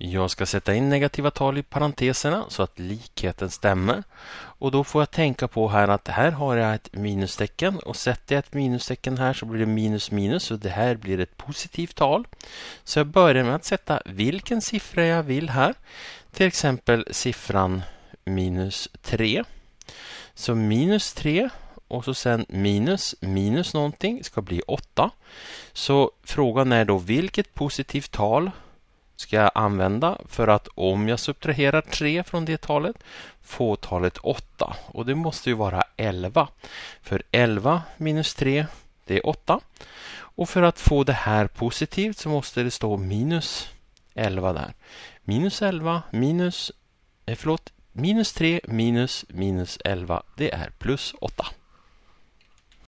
Jag ska sätta in negativa tal i parenteserna så att likheten stämmer. Och då får jag tänka på här att här har jag ett minustecken och sätter jag ett minustecken här så blir det minus minus och det här blir ett positivt tal. Så jag börjar med att sätta vilken siffra jag vill här. Till exempel siffran minus 3. Så minus 3 och så sen minus minus någonting ska bli 8. Så frågan är då vilket positivt tal ska jag använda för att om jag subtraherar 3 från det talet få talet 8 och det måste ju vara 11. För 11 minus 3 det är 8 och för att få det här positivt så måste det stå minus 11 där. Minus 11 minus, eh, förlåt, minus 3 minus minus 11 det är plus 8.